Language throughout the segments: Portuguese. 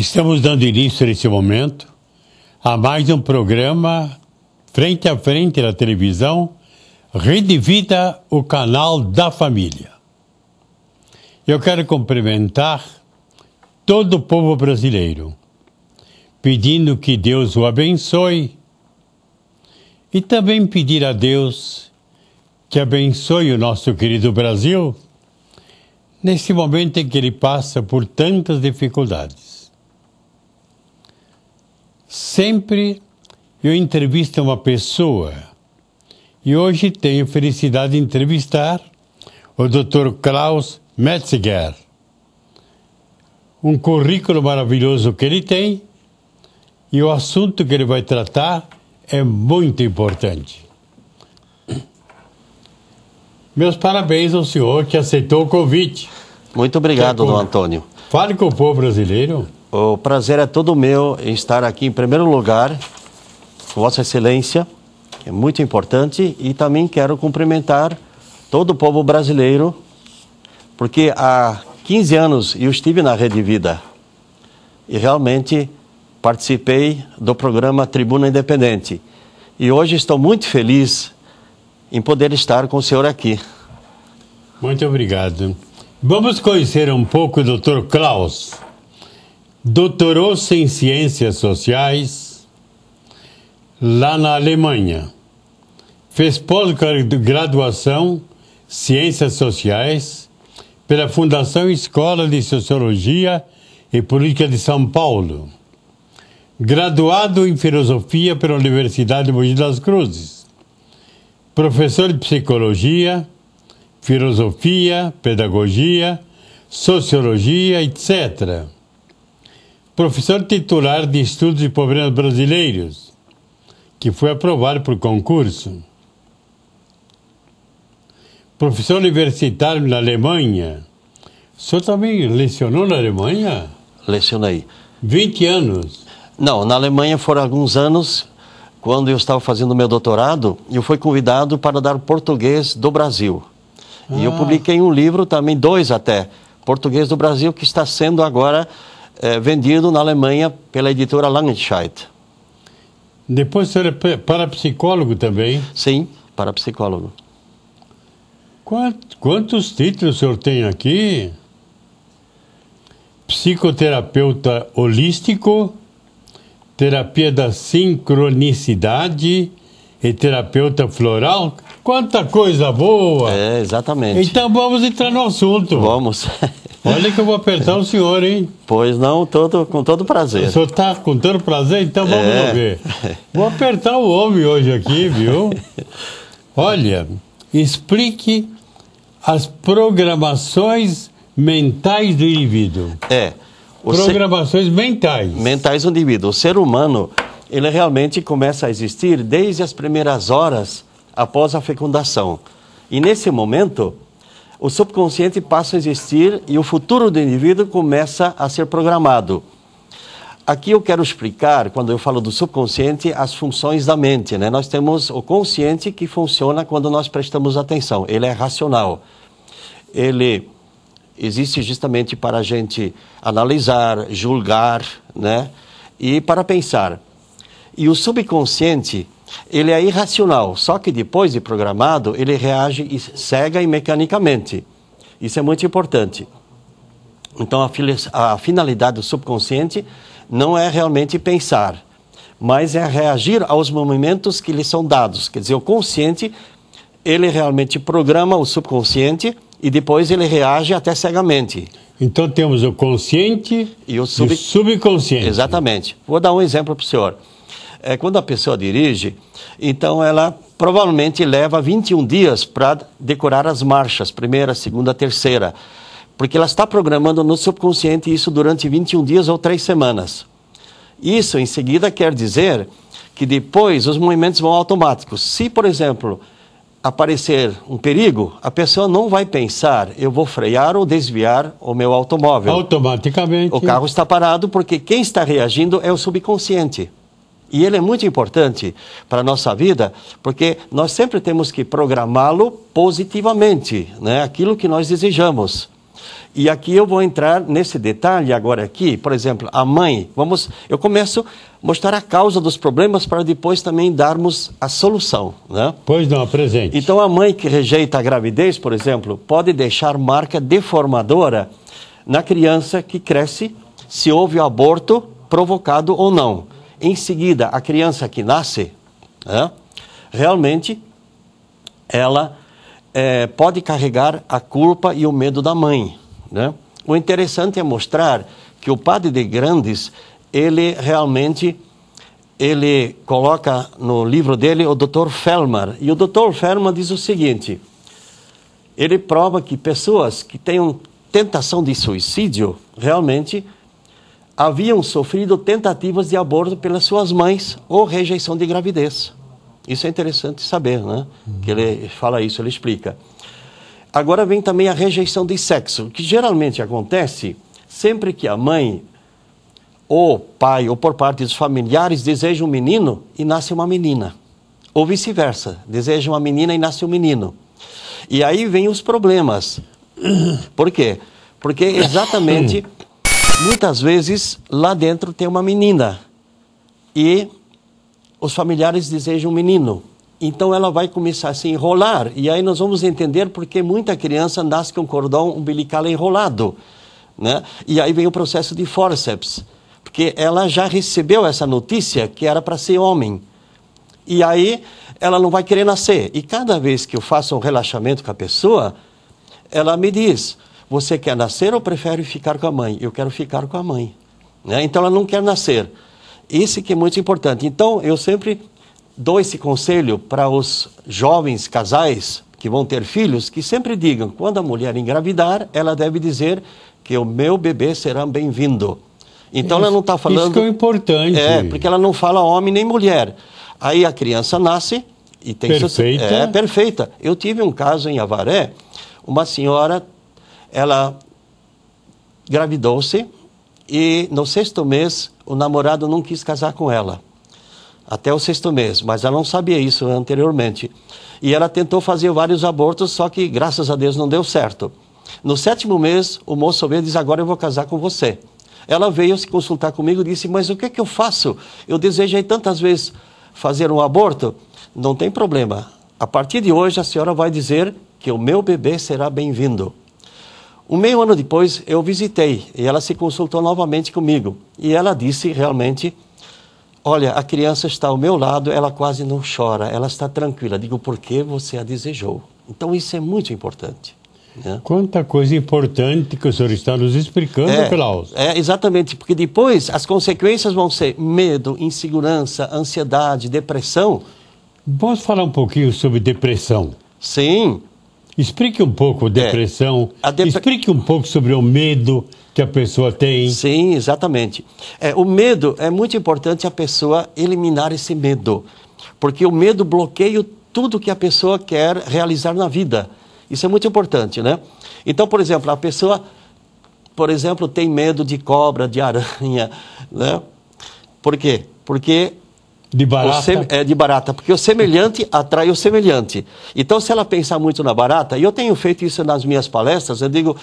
Estamos dando início nesse momento a mais um programa frente a frente da televisão Rede Vida, o canal da família. Eu quero cumprimentar todo o povo brasileiro, pedindo que Deus o abençoe e também pedir a Deus que abençoe o nosso querido Brasil nesse momento em que ele passa por tantas dificuldades. Sempre eu entrevisto uma pessoa e hoje tenho felicidade de entrevistar o Dr. Klaus Metzger. Um currículo maravilhoso que ele tem e o assunto que ele vai tratar é muito importante. Meus parabéns ao senhor que aceitou o convite. Muito obrigado, Quer, don Antônio. Fale com o povo brasileiro. O prazer é todo meu em estar aqui, em primeiro lugar, com Vossa Excelência, que é muito importante, e também quero cumprimentar todo o povo brasileiro, porque há 15 anos eu estive na Rede Vida e realmente participei do programa Tribuna Independente. E hoje estou muito feliz em poder estar com o senhor aqui. Muito obrigado. Vamos conhecer um pouco o Dr. Klaus doutorou-se em ciências sociais lá na Alemanha. Fez pós-graduação ciências sociais pela Fundação Escola de Sociologia e Política de São Paulo. Graduado em filosofia pela Universidade de Mogi das Cruzes. Professor de psicologia, filosofia, pedagogia, sociologia, etc professor titular de Estudos de Problemas Brasileiros, que foi aprovado por concurso. Professor universitário na Alemanha. O senhor também lecionou na Alemanha? Lecionei. 20 anos? Não, na Alemanha foram alguns anos, quando eu estava fazendo meu doutorado, eu fui convidado para dar português do Brasil. Ah. E eu ah. publiquei um livro também, dois até, Português do Brasil, que está sendo agora é, vendido na Alemanha pela editora Langenscheidt. Depois você era é parapsicólogo também? Sim, parapsicólogo. Quantos, quantos títulos o senhor tem aqui? Psicoterapeuta holístico, terapia da sincronicidade e terapeuta floral. Quanta coisa boa! É, exatamente. Então vamos entrar no assunto. Vamos. Olha que eu vou apertar o senhor, hein? Pois não, todo, com todo prazer. O senhor está com todo prazer? Então vamos é. ver. Vou apertar o homem hoje aqui, viu? Olha, explique as programações mentais do indivíduo. É. Programações ser... mentais. Mentais do indivíduo. O ser humano, ele realmente começa a existir desde as primeiras horas após a fecundação. E nesse momento, o subconsciente passa a existir e o futuro do indivíduo começa a ser programado. Aqui eu quero explicar, quando eu falo do subconsciente, as funções da mente. Né? Nós temos o consciente que funciona quando nós prestamos atenção, ele é racional. Ele existe justamente para a gente analisar, julgar né? e para pensar. E o subconsciente ele é irracional, só que depois de programado, ele reage cega e mecanicamente. Isso é muito importante. Então, a, a finalidade do subconsciente não é realmente pensar, mas é reagir aos movimentos que lhe são dados. Quer dizer, o consciente, ele realmente programa o subconsciente e depois ele reage até cegamente. Então temos o consciente e o, sub... e o subconsciente. Exatamente. Vou dar um exemplo para o senhor é, quando a pessoa dirige, então ela provavelmente leva 21 dias para decorar as marchas, primeira, segunda, terceira, porque ela está programando no subconsciente isso durante 21 dias ou três semanas. Isso, em seguida, quer dizer que depois os movimentos vão automáticos. Se, por exemplo, aparecer um perigo, a pessoa não vai pensar, eu vou frear ou desviar o meu automóvel. Automaticamente. O carro está parado porque quem está reagindo é o subconsciente. E ele é muito importante para a nossa vida, porque nós sempre temos que programá-lo positivamente, né? aquilo que nós desejamos. E aqui eu vou entrar nesse detalhe agora aqui, por exemplo, a mãe. Vamos, eu começo a mostrar a causa dos problemas para depois também darmos a solução, né? Pois não, presente. Então a mãe que rejeita a gravidez, por exemplo, pode deixar marca deformadora na criança que cresce se houve o aborto provocado ou não em seguida a criança que nasce, né, realmente ela é, pode carregar a culpa e o medo da mãe. Né? O interessante é mostrar que o padre de Grandes, ele realmente ele coloca no livro dele o Dr. Felmar. E o Dr. Felmar diz o seguinte: ele prova que pessoas que tenham tentação de suicídio realmente haviam sofrido tentativas de aborto pelas suas mães ou rejeição de gravidez. Isso é interessante saber, né? Uhum. Que ele fala isso, ele explica. Agora vem também a rejeição de sexo, que geralmente acontece sempre que a mãe ou pai ou por parte dos familiares deseja um menino e nasce uma menina, ou vice-versa, deseja uma menina e nasce um menino. E aí vem os problemas. Por quê? Porque exatamente Muitas vezes lá dentro tem uma menina e os familiares desejam um menino. Então ela vai começar a se enrolar e aí nós vamos entender porque muita criança nasce com cordão umbilical enrolado, né? E aí vem o processo de forceps, porque ela já recebeu essa notícia que era para ser homem. E aí ela não vai querer nascer. E cada vez que eu faço um relaxamento com a pessoa, ela me diz: você quer nascer ou prefere ficar com a mãe? Eu quero ficar com a mãe. Né? Então ela não quer nascer. Isso que é muito importante. Então eu sempre dou esse conselho para os jovens casais que vão ter filhos, que sempre digam, quando a mulher engravidar, ela deve dizer que o meu bebê será bem-vindo. Então isso, ela não está falando. Isso que é importante. É, porque ela não fala homem nem mulher. Aí a criança nasce e tem perfeita. Seu, é perfeita. Eu tive um caso em Avaré, uma senhora ela gravidou-se e no sexto mês o namorado não quis casar com ela. Até o sexto mês, mas ela não sabia isso anteriormente. E ela tentou fazer vários abortos, só que graças a Deus não deu certo. No sétimo mês, o moço veio e disse: Agora eu vou casar com você. Ela veio se consultar comigo e disse: Mas o que é que eu faço? Eu desejei tantas vezes fazer um aborto. Não tem problema. A partir de hoje, a senhora vai dizer que o meu bebê será bem-vindo. Um meio ano depois eu visitei e ela se consultou novamente comigo e ela disse realmente: Olha, a criança está ao meu lado, ela quase não chora, ela está tranquila. Digo, porque você a desejou. Então isso é muito importante. Né? Quanta coisa importante que o senhor está nos explicando, é, Klaus. É, exatamente, porque depois as consequências vão ser medo, insegurança, ansiedade, depressão. Posso falar um pouquinho sobre depressão? Sim. Explique um pouco a é, depressão, é, a dep... explique um pouco sobre o medo que a pessoa tem. Sim, exatamente. É, o medo, é muito importante a pessoa eliminar esse medo, porque o medo bloqueia tudo que a pessoa quer realizar na vida. Isso é muito importante, né? Então, por exemplo, a pessoa, por exemplo, tem medo de cobra, de aranha, né? Por quê? Porque de barata. Sem, é, de barata, porque o semelhante atrai o semelhante. Então, se ela pensar muito na barata, e eu tenho feito isso nas minhas palestras, eu digo: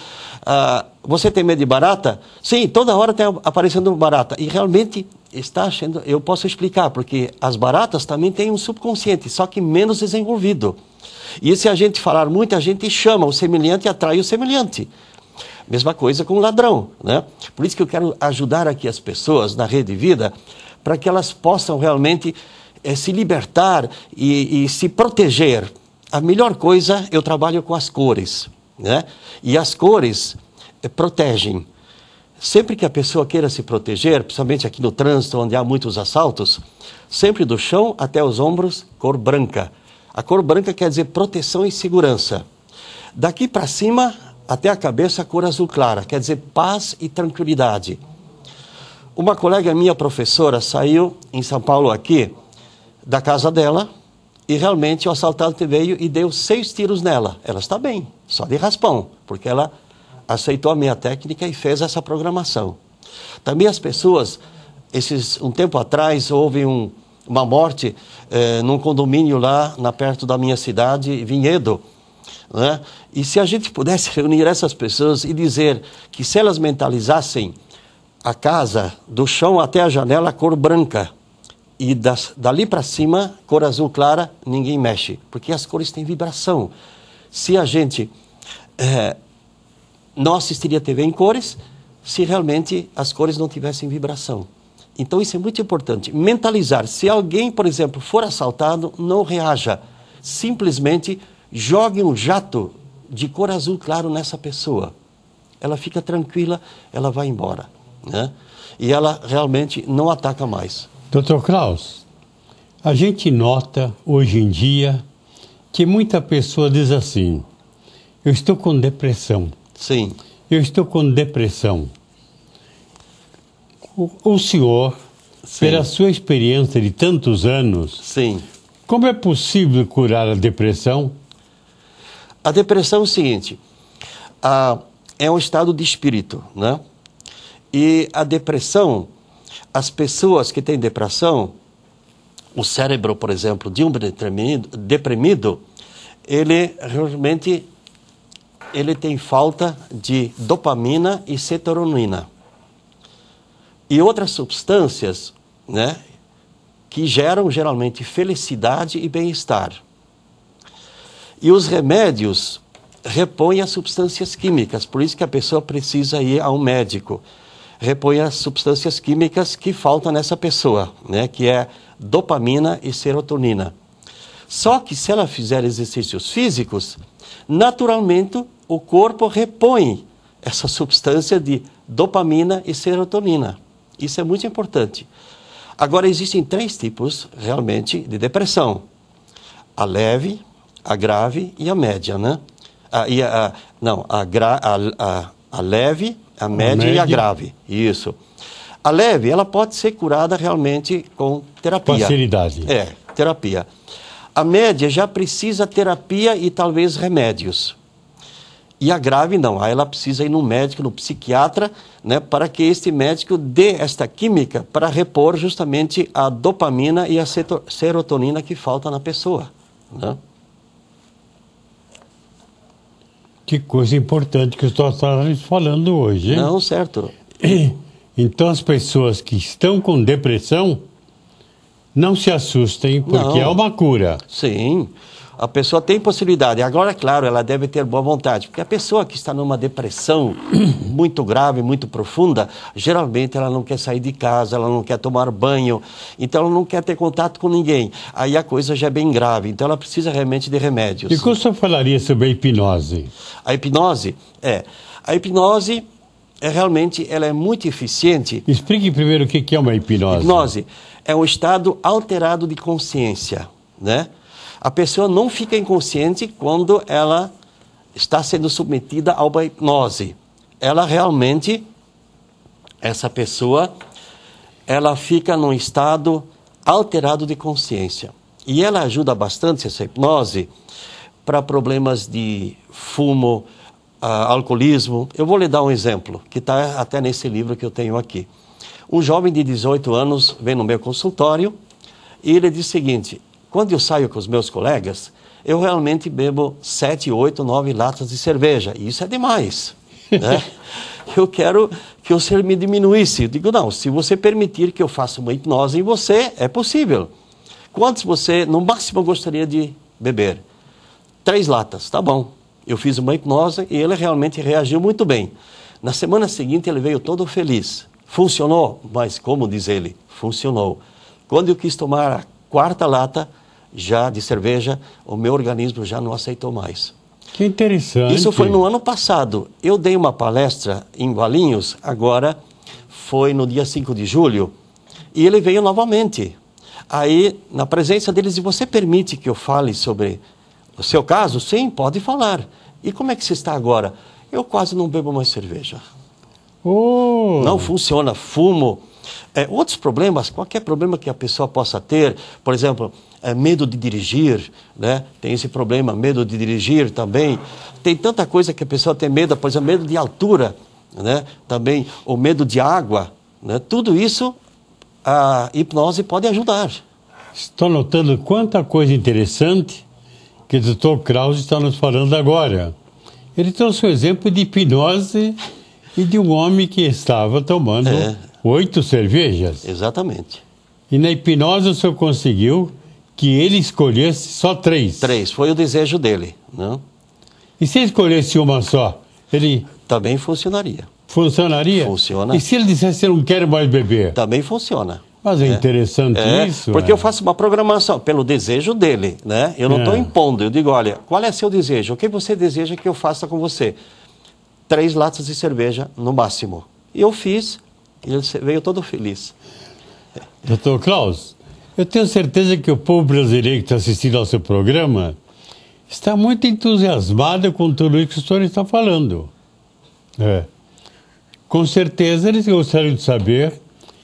ah, você tem medo de barata? Sim, toda hora tem aparecendo barata. E realmente está achando. Eu posso explicar, porque as baratas também têm um subconsciente, só que menos desenvolvido. E se a gente falar muito, a gente chama o semelhante atrai o semelhante. Mesma coisa com o ladrão, né? Por isso que eu quero ajudar aqui as pessoas na rede vida para que elas possam realmente é, se libertar e, e se proteger. A melhor coisa, eu trabalho com as cores, né? E as cores é, protegem. Sempre que a pessoa queira se proteger, principalmente aqui no trânsito, onde há muitos assaltos, sempre do chão até os ombros, cor branca. A cor branca quer dizer proteção e segurança. Daqui para cima, até a cabeça, cor azul clara, quer dizer paz e tranquilidade. Uma colega minha, professora, saiu em São Paulo aqui, da casa dela, e realmente o assaltante veio e deu seis tiros nela. Ela está bem, só de raspão, porque ela aceitou a minha técnica e fez essa programação. Também as pessoas, esses, um tempo atrás, houve um, uma morte eh, num condomínio lá, na, perto da minha cidade, Vinhedo. Né? E se a gente pudesse reunir essas pessoas e dizer que se elas mentalizassem a casa, do chão até a janela, cor branca. E das, dali para cima, cor azul clara, ninguém mexe. Porque as cores têm vibração. Se a gente. É, não assistiria TV em cores se realmente as cores não tivessem vibração. Então isso é muito importante. Mentalizar. Se alguém, por exemplo, for assaltado, não reaja. Simplesmente jogue um jato de cor azul claro nessa pessoa. Ela fica tranquila, ela vai embora. Né? E ela realmente não ataca mais. Dr. Klaus, a gente nota hoje em dia que muita pessoa diz assim: eu estou com depressão. Sim. Eu estou com depressão. O, o senhor, Sim. pela sua experiência de tantos anos, Sim. como é possível curar a depressão? A depressão é o seguinte: a, é um estado de espírito, né? E a depressão, as pessoas que têm depressão, o cérebro, por exemplo, de um deprimido, deprimido ele realmente ele tem falta de dopamina e serotonina e outras substâncias, né, que geram geralmente felicidade e bem-estar. E os remédios repõem as substâncias químicas, por isso que a pessoa precisa ir a um médico repõe as substâncias químicas que faltam nessa pessoa, né? que é dopamina e serotonina. Só que se ela fizer exercícios físicos, naturalmente o corpo repõe essa substância de dopamina e serotonina. Isso é muito importante. Agora, existem três tipos realmente de depressão: a leve, a grave e a média, né? Ah, e a, não, a, gra, a, a, a leve, a média, a média, e a grave, isso. A leve, ela pode ser curada realmente com terapia. Facilidade. É, terapia. A média já precisa terapia e talvez remédios. E a grave não, aí ela precisa ir no médico, no psiquiatra, né, para que este médico dê esta química para repor justamente a dopamina e a serotonina que falta na pessoa. Né? Que coisa importante que estou falando hoje. Hein? Não, certo. Então as pessoas que estão com depressão, não se assustem, porque não. é uma cura. Sim a pessoa tem possibilidade. Agora, claro, ela deve ter boa vontade, porque a pessoa que está numa depressão muito grave, muito profunda, geralmente ela não quer sair de casa, ela não quer tomar banho, então ela não quer ter contato com ninguém. Aí a coisa já é bem grave, então ela precisa realmente de remédios. E como você falaria sobre a hipnose? A hipnose, é. A hipnose é realmente ela é muito eficiente. Explique primeiro o que é uma hipnose. Hipnose é um estado alterado de consciência, né? A pessoa não fica inconsciente quando ela está sendo submetida a uma hipnose. Ela realmente, essa pessoa, ela fica num estado alterado de consciência. E ela ajuda bastante essa hipnose para problemas de fumo, uh, alcoolismo. Eu vou lhe dar um exemplo, que está até nesse livro que eu tenho aqui. Um jovem de 18 anos vem no meu consultório e ele diz o seguinte: quando eu saio com os meus colegas, eu realmente bebo 7, 8, 9 latas de cerveja. Isso é demais. Né? eu quero que você me diminuísse. Eu digo, não, se você permitir que eu faça uma hipnose em você, é possível. Quantos você, no máximo, gostaria de beber? Três latas, tá bom. Eu fiz uma hipnose e ele realmente reagiu muito bem. Na semana seguinte, ele veio todo feliz. Funcionou, mas como diz ele, funcionou. Quando eu quis tomar a quarta lata, já de cerveja, o meu organismo já não aceitou mais. Que interessante. Isso foi no ano passado. Eu dei uma palestra em Valinhos, agora foi no dia 5 de julho, e ele veio novamente. Aí, na presença deles, e você permite que eu fale sobre o seu caso? Sim, pode falar. E como é que você está agora? Eu quase não bebo mais cerveja. Oh. Não funciona, fumo. É, outros problemas, qualquer problema que a pessoa possa ter, por exemplo, é, medo de dirigir, né? tem esse problema, medo de dirigir também. Tem tanta coisa que a pessoa tem medo, por exemplo, medo de altura, né? também, ou medo de água. Né? Tudo isso a hipnose pode ajudar. Estou notando quanta coisa interessante que o Dr. Krause está nos falando agora. Ele trouxe o um exemplo de hipnose e de um homem que estava tomando é. oito cervejas. Exatamente. E na hipnose o senhor conseguiu que ele escolhesse só três. Três, foi o desejo dele. Né? E se ele escolhesse uma só, ele. Também funcionaria. Funcionaria? Funciona. E se ele dissesse eu não quero mais beber? Também funciona. Mas é, é. interessante é, isso. Porque é. eu faço uma programação pelo desejo dele, né? Eu não estou é. impondo, eu digo, olha, qual é seu desejo? O que você deseja que eu faça com você? Três latas de cerveja no máximo. E eu fiz, e ele veio todo feliz. Doutor Klaus, eu tenho certeza que o povo brasileiro que está assistindo ao seu programa está muito entusiasmado com tudo isso que o senhor está falando. É. Com certeza eles gostariam de saber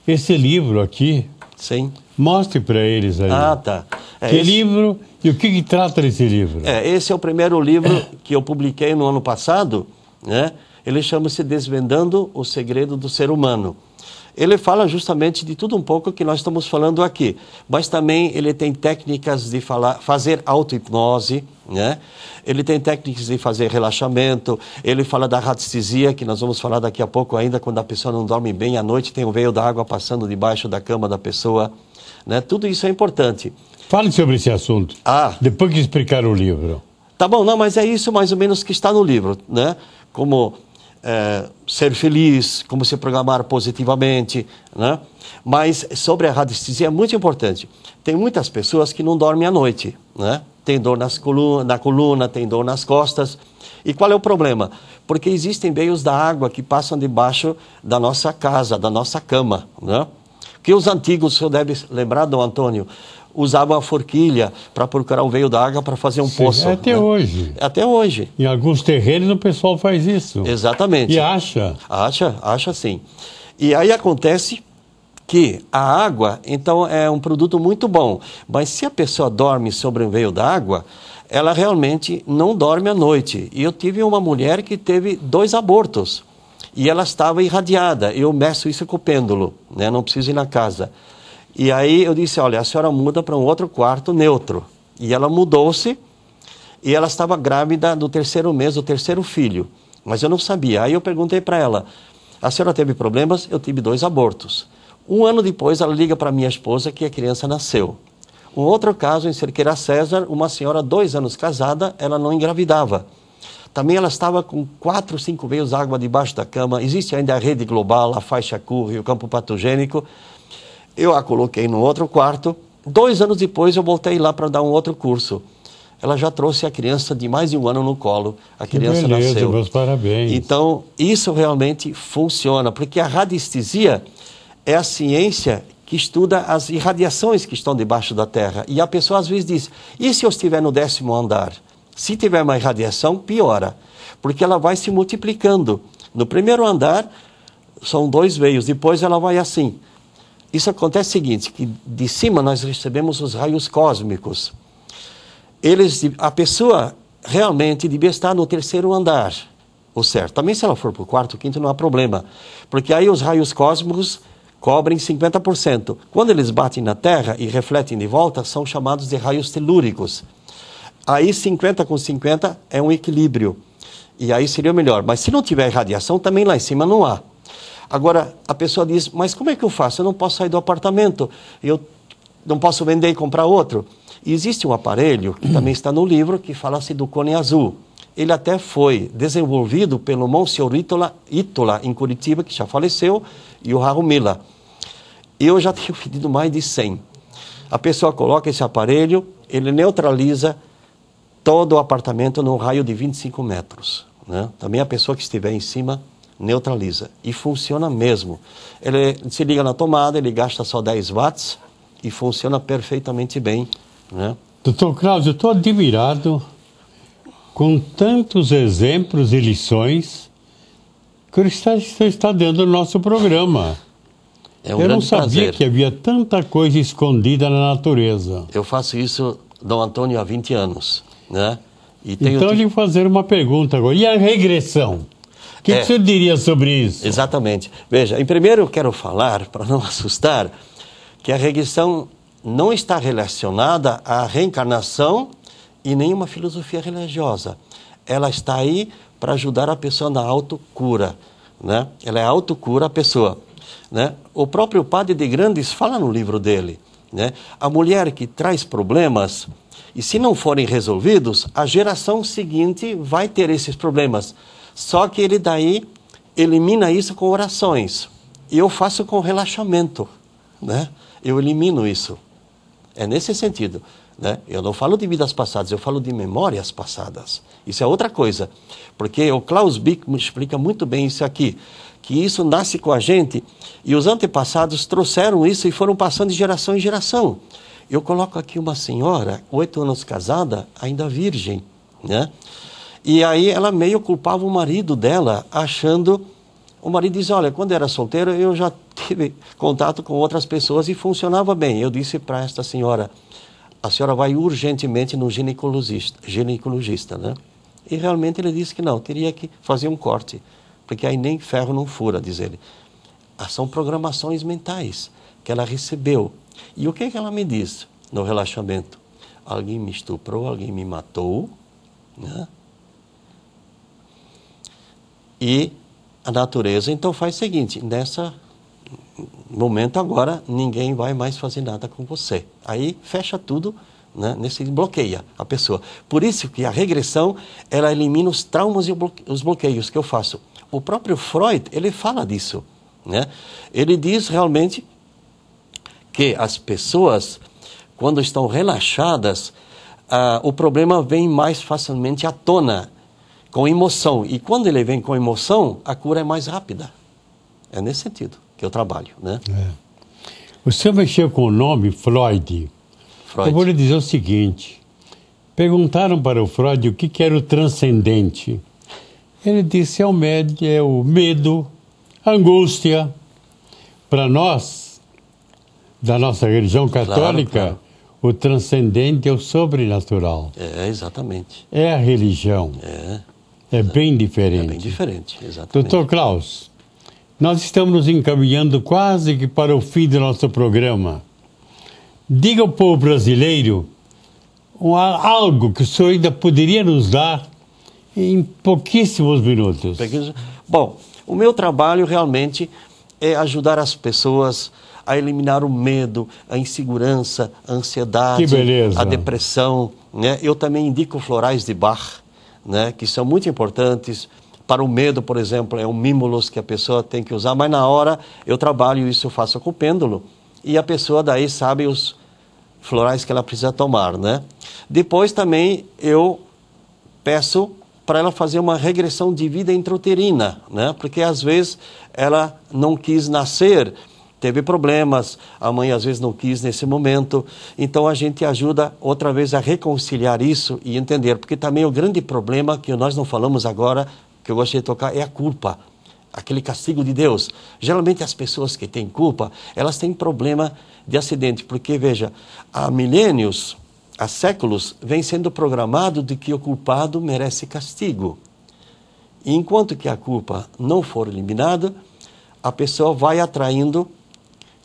esse livro aqui. Sim. Mostre para eles aí. Ah, tá. É que esse... livro e o que, que trata esse livro? É, esse é o primeiro livro que eu publiquei no ano passado, né? Ele chama-se Desvendando o Segredo do Ser Humano ele fala justamente de tudo um pouco que nós estamos falando aqui, mas também ele tem técnicas de falar, fazer auto-hipnose, né? ele tem técnicas de fazer relaxamento, ele fala da radiestesia, que nós vamos falar daqui a pouco ainda, quando a pessoa não dorme bem à noite, tem o um veio da água passando debaixo da cama da pessoa. Né? Tudo isso é importante. Fale sobre esse assunto, ah. depois que explicar o livro. Tá bom, não, mas é isso mais ou menos que está no livro, né? Como é, ser feliz, como se programar positivamente, né? Mas sobre a radiestesia é muito importante. Tem muitas pessoas que não dormem à noite, né? Tem dor nas coluna, na coluna, tem dor nas costas. E qual é o problema? Porque existem veios da água que passam debaixo da nossa casa, da nossa cama, né? Que os antigos, o eu deve lembrar, Dom Antônio, usava a forquilha para procurar o veio d'água para fazer um Sim, poço. É até né? hoje. É até hoje. Em alguns terrenos o pessoal faz isso. Exatamente. E acha. Acha, acha sim. E aí acontece que a água, então, é um produto muito bom, mas se a pessoa dorme sobre um veio d'água, ela realmente não dorme à noite. E eu tive uma mulher que teve dois abortos e ela estava irradiada. Eu meço isso com o pêndulo, né? não preciso ir na casa. E aí eu disse: Olha, a senhora muda para um outro quarto neutro. E ela mudou-se e ela estava grávida do terceiro mês, do terceiro filho. Mas eu não sabia. Aí eu perguntei para ela: A senhora teve problemas? Eu tive dois abortos. Um ano depois, ela liga para minha esposa que a criança nasceu. Um outro caso em Cerqueira César, uma senhora dois anos casada, ela não engravidava. Também ela estava com quatro, cinco veios água debaixo da cama. Existe ainda a rede global, a faixa curva e o campo patogênico. Eu a coloquei num outro quarto. Dois anos depois, eu voltei lá para dar um outro curso. Ela já trouxe a criança de mais de um ano no colo. A que criança beleza, nasceu. Meus parabéns. Então, isso realmente funciona, porque a radiestesia é a ciência que estuda as irradiações que estão debaixo da Terra. E a pessoa às vezes diz: e se eu estiver no décimo andar? Se tiver uma irradiação, piora, porque ela vai se multiplicando. No primeiro andar, são dois veios, depois ela vai assim. Isso acontece o seguinte, que de cima nós recebemos os raios cósmicos. Eles, a pessoa realmente devia estar no terceiro andar, ou certo. Também se ela for para o quarto, quinto, não há problema. Porque aí os raios cósmicos cobrem 50%. Quando eles batem na Terra e refletem de volta, são chamados de raios telúricos. Aí 50 com 50 é um equilíbrio. E aí seria melhor. Mas se não tiver radiação, também lá em cima não há. Agora, a pessoa diz: Mas como é que eu faço? Eu não posso sair do apartamento, eu não posso vender e comprar outro. E existe um aparelho, que também está no livro, que fala-se do cone azul. Ele até foi desenvolvido pelo Monsenhor Ítola, Ítola, em Curitiba, que já faleceu, e o Rarumila. Eu já tenho pedido mais de 100. A pessoa coloca esse aparelho, ele neutraliza todo o apartamento num raio de 25 metros. Né? Também a pessoa que estiver em cima neutraliza. E funciona mesmo. Ele se liga na tomada, ele gasta só 10 watts e funciona perfeitamente bem. Né? Doutor Cláudio, estou admirado com tantos exemplos e lições que você está dando no nosso programa. É um Eu não sabia prazer. que havia tanta coisa escondida na natureza. Eu faço isso, Dom Antônio, há 20 anos. Né? E então, eu vou fazer uma pergunta agora. E a regressão? O que, é. que você diria sobre isso? Exatamente. Veja, em primeiro eu quero falar, para não assustar, que a regressão não está relacionada à reencarnação e nenhuma filosofia religiosa. Ela está aí para ajudar a pessoa na autocura. Né? Ela é a autocura a pessoa. Né? O próprio padre de Grandes fala no livro dele. Né? A mulher que traz problemas, e se não forem resolvidos, a geração seguinte vai ter esses problemas. Só que ele daí elimina isso com orações. E eu faço com relaxamento, né? Eu elimino isso. É nesse sentido. Né? Eu não falo de vidas passadas, eu falo de memórias passadas. Isso é outra coisa. Porque o Klaus Bick explica muito bem isso aqui. Que isso nasce com a gente e os antepassados trouxeram isso e foram passando de geração em geração. Eu coloco aqui uma senhora, oito anos casada, ainda virgem. Né? E aí ela meio culpava o marido dela, achando. O marido diz: Olha, quando era solteiro eu já tive contato com outras pessoas e funcionava bem. Eu disse para esta senhora: A senhora vai urgentemente no ginecologista, ginecologista, né? E realmente ele disse que não, teria que fazer um corte, porque aí nem ferro não fura, diz ele. Ah, são programações mentais que ela recebeu. E o que, é que ela me diz no relaxamento? Alguém me estuprou, alguém me matou, né? e a natureza então faz o seguinte: nessa momento agora ninguém vai mais fazer nada com você. Aí fecha tudo, né? Nesse bloqueia a pessoa. Por isso que a regressão ela elimina os traumas e os bloqueios que eu faço. O próprio Freud ele fala disso, né? Ele diz realmente que as pessoas quando estão relaxadas ah, o problema vem mais facilmente à tona com emoção. E quando ele vem com emoção, a cura é mais rápida. É nesse sentido que eu trabalho, né? É. Você mexeu com o nome Freud. Freud. Eu vou lhe dizer o seguinte. Perguntaram para o Freud o que, que era o transcendente. Ele disse é o, é o medo, a angústia. Para nós, da nossa religião católica, claro, claro. O transcendente é o sobrenatural. É, exatamente. É a religião. É. É bem diferente. É bem diferente, exatamente. Doutor Klaus, nós estamos nos encaminhando quase que para o fim do nosso programa. Diga ao povo brasileiro algo que o senhor ainda poderia nos dar em pouquíssimos minutos. Bom, o meu trabalho realmente é ajudar as pessoas a eliminar o medo, a insegurança, a ansiedade, a depressão. Né? Eu também indico florais de bar né, que são muito importantes. Para o medo, por exemplo, é um mímulos que a pessoa tem que usar, mas na hora eu trabalho isso, eu faço com o pêndulo. E a pessoa daí sabe os florais que ela precisa tomar, né? Depois também eu peço para ela fazer uma regressão de vida intrauterina, né? Porque às vezes ela não quis nascer teve problemas, a mãe às vezes não quis nesse momento. Então a gente ajuda outra vez a reconciliar isso e entender, porque também é o grande problema que nós não falamos agora, que eu gostaria de tocar, é a culpa. Aquele castigo de Deus. Geralmente as pessoas que têm culpa, elas têm problema de acidente, porque veja, há milênios, há séculos, vem sendo programado de que o culpado merece castigo. E enquanto que a culpa não for eliminada, a pessoa vai atraindo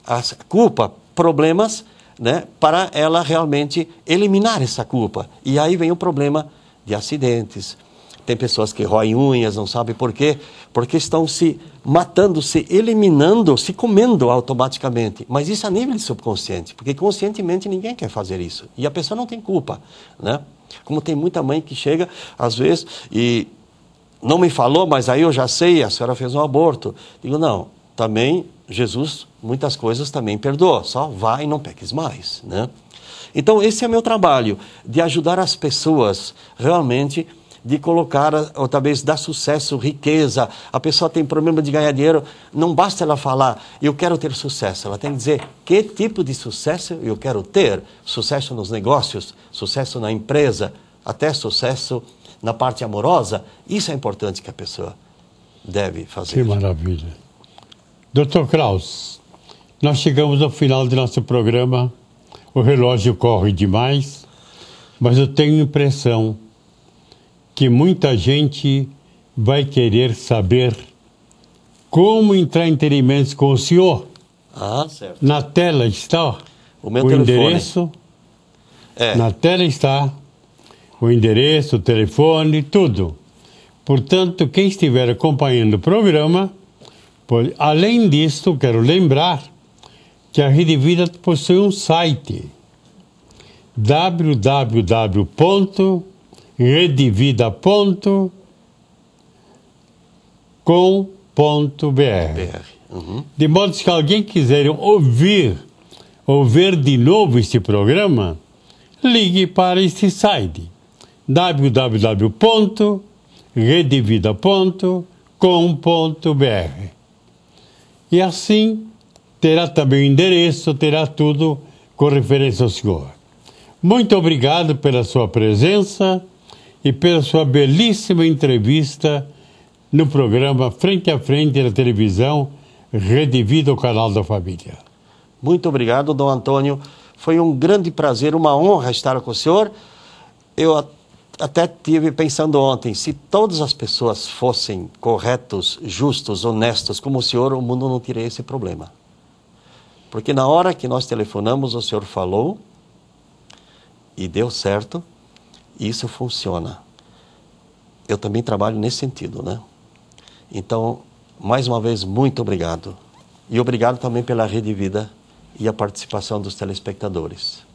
a culpa, problemas, né, para ela realmente eliminar essa culpa. E aí vem o problema de acidentes. Tem pessoas que roem unhas, não sabem por quê, porque estão se matando, se eliminando, se comendo automaticamente. Mas isso é a nível de subconsciente, porque conscientemente ninguém quer fazer isso. E a pessoa não tem culpa, né? Como tem muita mãe que chega, às vezes, e não me falou, mas aí eu já sei, a senhora fez um aborto. Digo, não, também Jesus muitas coisas também perdoa, só vai e não peques mais, né? Então esse é meu trabalho de ajudar as pessoas realmente de colocar, ou talvez dar sucesso, riqueza. A pessoa tem problema de ganhar dinheiro, não basta ela falar, eu quero ter sucesso. Ela tem que dizer, que tipo de sucesso eu quero ter? Sucesso nos negócios, sucesso na empresa, até sucesso na parte amorosa. Isso é importante que a pessoa deve fazer. Que maravilha. Dr. Kraus, nós chegamos ao final de nosso programa. O relógio corre demais, mas eu tenho a impressão que muita gente vai querer saber como entrar em entendimentos com o senhor. Ah, certo. Na tela está o, o endereço. É. Na tela está o endereço, o telefone, tudo. Portanto, quem estiver acompanhando o programa Pois, além disto, quero lembrar que a Rede Vida possui um site www.redevida.com.br. Uhum. De modo que se alguém quiser ouvir, ouvir de novo este programa, ligue para este site www.redevida.com.br e assim terá também o endereço, terá tudo com referência ao senhor. Muito obrigado pela sua presença e pela sua belíssima entrevista no programa Frente a Frente da televisão Rede Vida, o canal da família. Muito obrigado, Dom Antônio. Foi um grande prazer, uma honra estar com o senhor. Eu até tive pensando ontem, se todas as pessoas fossem corretos, justos, honestos como o senhor, o mundo não teria esse problema. Porque na hora que nós telefonamos, o senhor falou e deu certo, e isso funciona. Eu também trabalho nesse sentido, né? Então, mais uma vez, muito obrigado. E obrigado também pela Rede Vida e a participação dos telespectadores.